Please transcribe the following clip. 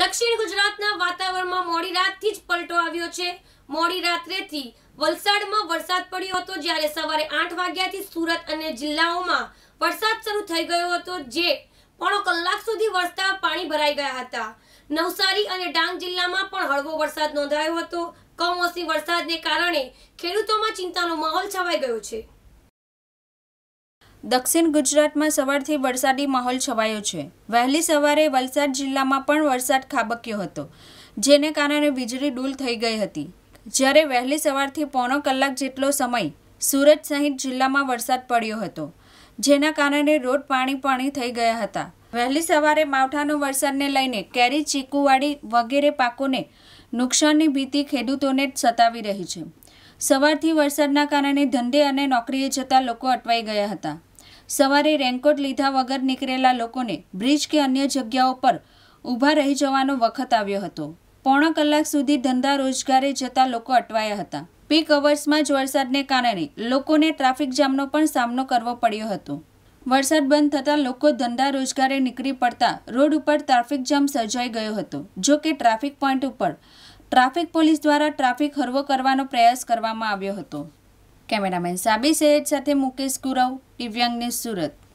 દક્ષિણ ગુજરાતના વાતાવરણમાં મોડી રાતથી જ પલટો આવ્યો છે મોડી રાત્રેથી વલસાડમાં વરસાદ પડ્યો હતો જ્યારે સવારે આઠ વાગ્યાથી સુરત અને જિલ્લાઓમાં વરસાદ શરૂ થઈ ગયો હતો જે પોણો કલાક સુધી વરસતા પાણી ભરાઈ ગયા હતા નવસારી અને ડાંગ જિલ્લામાં પણ હળવો વરસાદ નોંધાયો હતો કમોસમી વરસાદને કારણે ખેડૂતોમાં ચિંતાનો માહોલ છવાઈ ગયો છે દક્ષિણ ગુજરાતમાં સવારથી વરસાદી માહોલ છવાયો છે વહેલી સવારે વલસાડ જિલ્લામાં પણ વરસાદ ખાબક્યો હતો જેને કારણે વીજળી ડૂલ થઈ ગઈ હતી જ્યારે વહેલી સવારથી પોણો કલાક જેટલો સમય સુરત સહિત જિલ્લામાં વરસાદ પડ્યો હતો જેના કારણે રોડ પાણી પાણી થઈ ગયા હતા વહેલી સવારે માવઠાનો વરસાદને લઈને કેરી ચીકુવાડી વગેરે પાકોને નુકસાનની ભીતિ ખેડૂતોને સતાવી રહી છે સવારથી વરસાદના કારણે ધંધે અને નોકરીએ જતા લોકો અટવાઈ ગયા હતા સવારે રેનકોટ લીધા વગર નીકળેલા લોકોને બ્રિજ કે અન્ય જગ્યાઓ પર ઊભા રહી જવાનો વખત આવ્યો હતો પોણા કલાક સુધી ધંધા રોજગારે જતા લોકો અટવાયા હતા પીક અવર્સમાં જ વરસાદને કારણે લોકોને ટ્રાફિક જામનો પણ સામનો કરવો પડ્યો હતો વરસાદ બંધ થતાં લોકો ધંધા રોજગારે નીકળી પડતા રોડ ઉપર ટ્રાફિક જામ સર્જાઈ ગયો હતો જો કે ટ્રાફિક પોઈન્ટ ઉપર ટ્રાફિક પોલીસ દ્વારા ટ્રાફિક હળવો કરવાનો પ્રયાસ કરવામાં આવ્યો હતો કેમેરામેન સાબી સૈયદ સાથે મુકેશ કુરવ દિવ્યાંગની સુરત